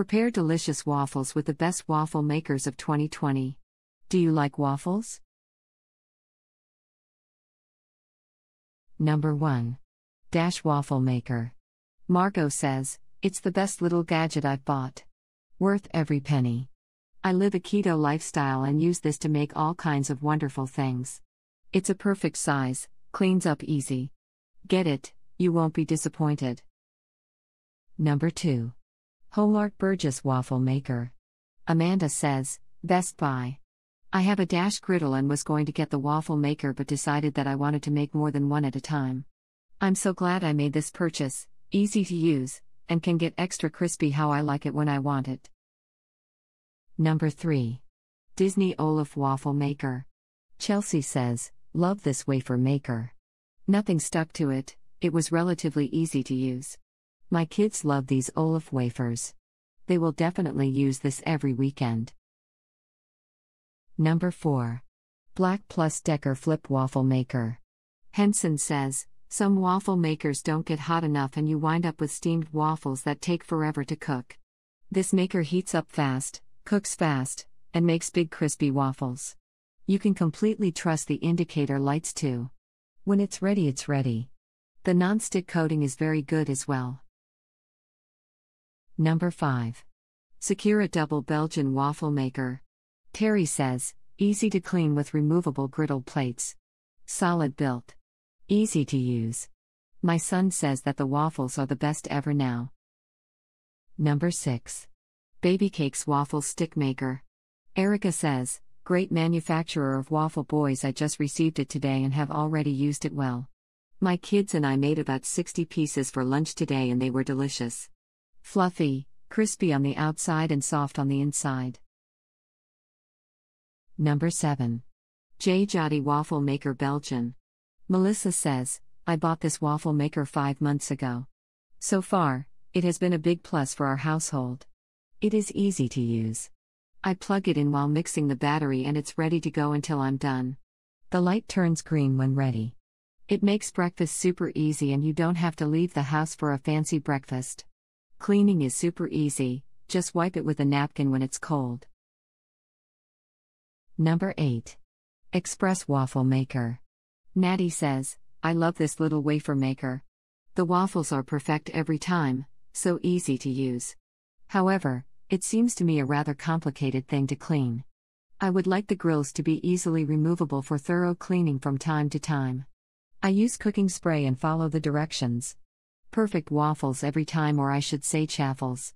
Prepare delicious waffles with the best waffle makers of 2020. Do you like waffles? Number 1. Dash Waffle Maker. Margot says, It's the best little gadget I've bought. Worth every penny. I live a keto lifestyle and use this to make all kinds of wonderful things. It's a perfect size, cleans up easy. Get it, you won't be disappointed. Number 2. Holart Burgess Waffle Maker. Amanda says, Best Buy. I have a dash griddle and was going to get the waffle maker but decided that I wanted to make more than one at a time. I'm so glad I made this purchase, easy to use, and can get extra crispy how I like it when I want it. Number 3. Disney Olaf Waffle Maker. Chelsea says, Love this wafer maker. Nothing stuck to it, it was relatively easy to use. My kids love these Olaf wafers. They will definitely use this every weekend. Number 4. Black Plus Decker Flip Waffle Maker. Henson says, some waffle makers don't get hot enough and you wind up with steamed waffles that take forever to cook. This maker heats up fast, cooks fast, and makes big crispy waffles. You can completely trust the indicator lights too. When it's ready, it's ready. The non-stick coating is very good as well. Number 5. Secure a double Belgian waffle maker. Terry says, easy to clean with removable griddle plates. Solid built. Easy to use. My son says that the waffles are the best ever now. Number 6. Baby Cakes Waffle Stick Maker. Erica says, Great manufacturer of waffle boys, I just received it today and have already used it well. My kids and I made about 60 pieces for lunch today and they were delicious. Fluffy, crispy on the outside and soft on the inside. Number 7. J. Jotty Waffle Maker Belgian. Melissa says, I bought this waffle maker five months ago. So far, it has been a big plus for our household. It is easy to use. I plug it in while mixing the battery and it's ready to go until I'm done. The light turns green when ready. It makes breakfast super easy and you don't have to leave the house for a fancy breakfast. Cleaning is super easy, just wipe it with a napkin when it's cold. Number 8. Express Waffle Maker. Natty says, I love this little wafer maker. The waffles are perfect every time, so easy to use. However, it seems to me a rather complicated thing to clean. I would like the grills to be easily removable for thorough cleaning from time to time. I use cooking spray and follow the directions. Perfect waffles every time, or I should say chaffles.